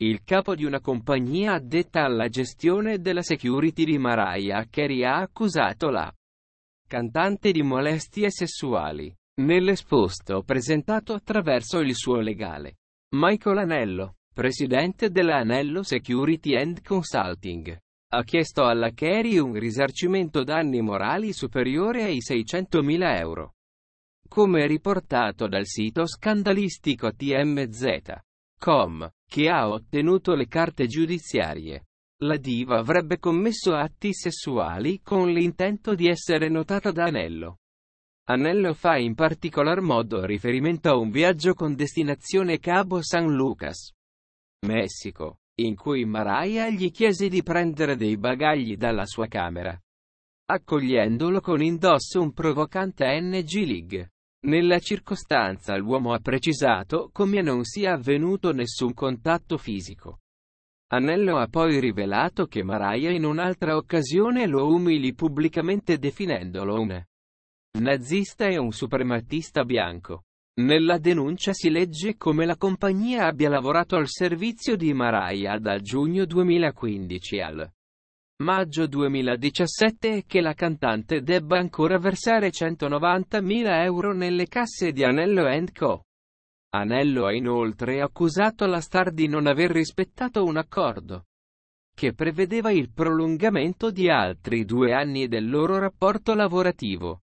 il capo di una compagnia addetta alla gestione della security di Mariah Carey ha accusato la cantante di molestie sessuali. Nell'esposto presentato attraverso il suo legale, Michael Anello, presidente della Anello Security and Consulting, ha chiesto alla Carey un risarcimento danni morali superiore ai 600.000 euro. Come riportato dal sito scandalistico TMZ, Com, che ha ottenuto le carte giudiziarie. La diva avrebbe commesso atti sessuali con l'intento di essere notata da Anello. Anello fa in particolar modo riferimento a un viaggio con destinazione Cabo San Lucas, Messico, in cui Mariah gli chiese di prendere dei bagagli dalla sua camera accogliendolo con indosso un provocante NG League. Nella circostanza l'uomo ha precisato come non sia avvenuto nessun contatto fisico. Anello ha poi rivelato che Maraia in un'altra occasione lo umili pubblicamente definendolo un nazista e un suprematista bianco. Nella denuncia si legge come la compagnia abbia lavorato al servizio di Maraia dal giugno 2015 al maggio 2017 e che la cantante debba ancora versare 190.000 euro nelle casse di Anello Co. Anello ha inoltre accusato la star di non aver rispettato un accordo che prevedeva il prolungamento di altri due anni del loro rapporto lavorativo,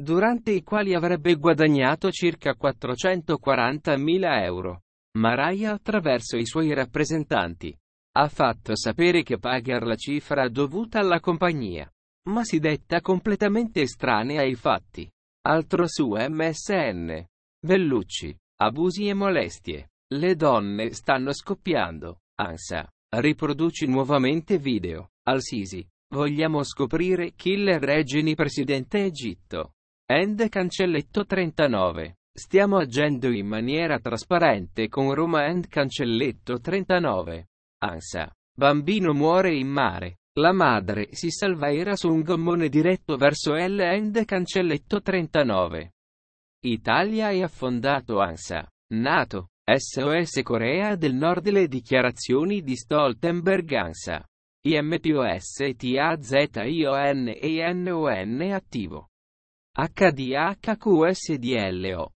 durante i quali avrebbe guadagnato circa 440.000 euro. Mariah attraverso i suoi rappresentanti ha fatto sapere che paga la cifra dovuta alla compagnia, ma si detta completamente estranea ai fatti. Altro su MSN. Bellucci. Abusi e molestie. Le donne stanno scoppiando. Ansa. Riproduci nuovamente video. Al-Sisi. Vogliamo scoprire Killer Regini Presidente Egitto. End Cancelletto 39. Stiamo agendo in maniera trasparente con Roma End Cancelletto 39. Ansa. Bambino muore in mare. La madre si salva era su un gommone diretto verso L end cancelletto 39. Italia e affondato Ansa. Nato. SOS Corea del Nord le dichiarazioni di Stoltenberg Ansa. IMPOSTAZIONENON attivo. HDHQSDLO.